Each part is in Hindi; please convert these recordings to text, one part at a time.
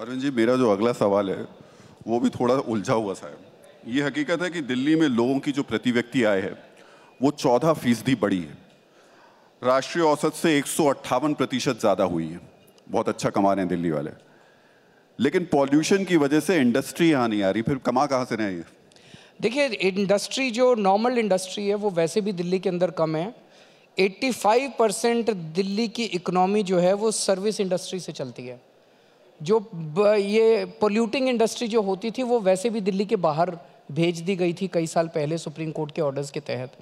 अरुण जी मेरा जो अगला सवाल है वो भी थोड़ा उलझा हुआ साहब ये हकीकत है कि दिल्ली में लोगों की जो प्रति व्यक्ति आय है वो चौदह फीसदी बढ़ी है राष्ट्रीय औसत से एक प्रतिशत ज़्यादा हुई है बहुत अच्छा कमा रहे हैं दिल्ली वाले लेकिन पॉल्यूशन की वजह से इंडस्ट्री यहाँ नहीं आ रही फिर कमा कहाँ से रहे ये देखिए इंडस्ट्री जो नॉर्मल इंडस्ट्री है वो वैसे भी दिल्ली के अंदर कम है 85 परसेंट दिल्ली की इकोनॉमी जो है वो सर्विस इंडस्ट्री से चलती है जो ये पोल्यूटिंग इंडस्ट्री जो होती थी वो वैसे भी दिल्ली के बाहर भेज दी गई थी कई साल पहले सुप्रीम कोर्ट के ऑर्डर्स के तहत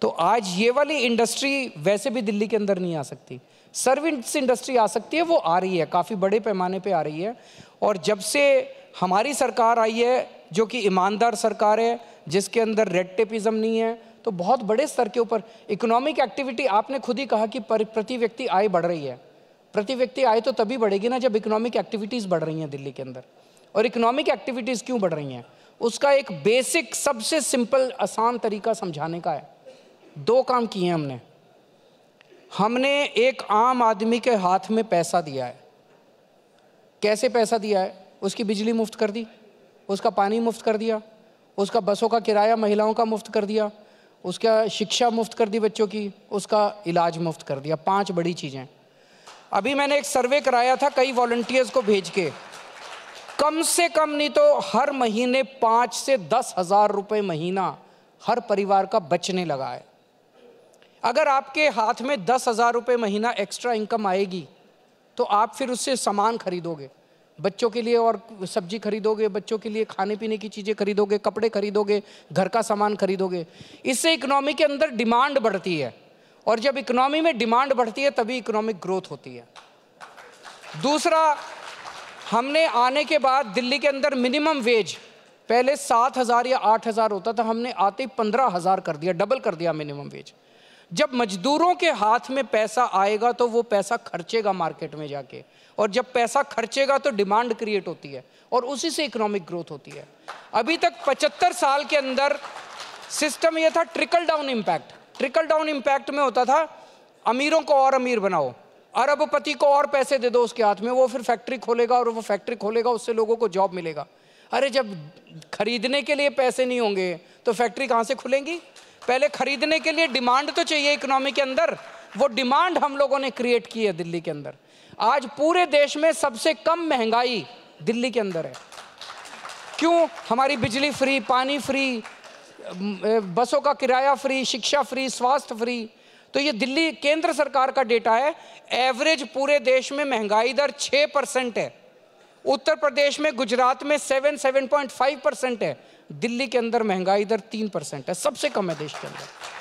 तो आज ये वाली इंडस्ट्री वैसे भी दिल्ली के अंदर नहीं आ सकती सर्विस इंडस्ट्री आ सकती है वो आ रही है काफ़ी बड़े पैमाने पे आ रही है और जब से हमारी सरकार आई है जो कि ईमानदार सरकार है जिसके अंदर रेड टेपिज़म नहीं है तो बहुत बड़े स्तर के ऊपर इकोनॉमिक एक्टिविटी आपने खुद ही कहा कि प्रति व्यक्ति आय बढ़ रही है प्रति व्यक्ति आय तो तभी बढ़ेगी ना जब इकोनॉमिक एक्टिविटीज़ बढ़ रही हैं दिल्ली के अंदर और इकोनॉमिक एक्टिविटीज़ क्यों बढ़ रही हैं उसका एक बेसिक सबसे सिंपल आसान तरीका समझाने का है दो काम किए हैं हमने हमने एक आम आदमी के हाथ में पैसा दिया है कैसे पैसा दिया है उसकी बिजली मुफ्त कर दी उसका पानी मुफ्त कर दिया उसका बसों का किराया महिलाओं का मुफ्त कर दिया उसका शिक्षा मुफ्त कर दी बच्चों की उसका इलाज मुफ्त कर दिया पांच बड़ी चीज़ें अभी मैंने एक सर्वे कराया था कई वॉल्टियर्स को भेज के कम से कम नहीं तो हर महीने पाँच से दस हज़ार रुपये महीना हर परिवार का बचने लगा है अगर आपके हाथ में दस हज़ार रुपये महीना एक्स्ट्रा इनकम आएगी तो आप फिर उससे सामान खरीदोगे बच्चों के लिए और सब्जी खरीदोगे बच्चों के लिए खाने पीने की चीज़ें खरीदोगे कपड़े खरीदोगे घर का सामान खरीदोगे इससे इकोनॉमी के अंदर डिमांड बढ़ती है और जब इकोनॉमी में डिमांड बढ़ती है तभी इकोनॉमिक ग्रोथ होती है दूसरा हमने आने के बाद दिल्ली के अंदर मिनिमम वेज पहले सात हज़ार या आठ हज़ार होता था हमने आते ही पंद्रह हज़ार कर दिया डबल कर दिया मिनिमम वेज जब मजदूरों के हाथ में पैसा आएगा तो वो पैसा खर्चेगा मार्केट में जाके और जब पैसा खर्चेगा तो डिमांड क्रिएट होती है और उसी से इकोनॉमिक ग्रोथ होती है अभी तक पचहत्तर साल के अंदर सिस्टम ये था trickle down impact trickle down impact में होता था अमीरों को और अमीर बनाओ अरबपति को और पैसे दे दो उसके हाथ में वो फिर फैक्ट्री खोलेगा और वो फैक्ट्री खोलेगा उससे लोगों को जॉब मिलेगा अरे जब खरीदने के लिए पैसे नहीं होंगे तो फैक्ट्री कहाँ से खुलेंगी पहले खरीदने के लिए डिमांड तो चाहिए इकोनॉमी के अंदर वो डिमांड हम लोगों ने क्रिएट की है दिल्ली के अंदर आज पूरे देश में सबसे कम महंगाई दिल्ली के अंदर है क्यों हमारी बिजली फ्री पानी फ्री बसों का किराया फ्री शिक्षा फ्री स्वास्थ्य फ्री तो ये दिल्ली केंद्र सरकार का डेटा है एवरेज पूरे देश में महंगाई दर 6 परसेंट है उत्तर प्रदेश में गुजरात में 7 7.5 परसेंट है दिल्ली के अंदर महंगाई दर 3 परसेंट है सबसे कम है देश के अंदर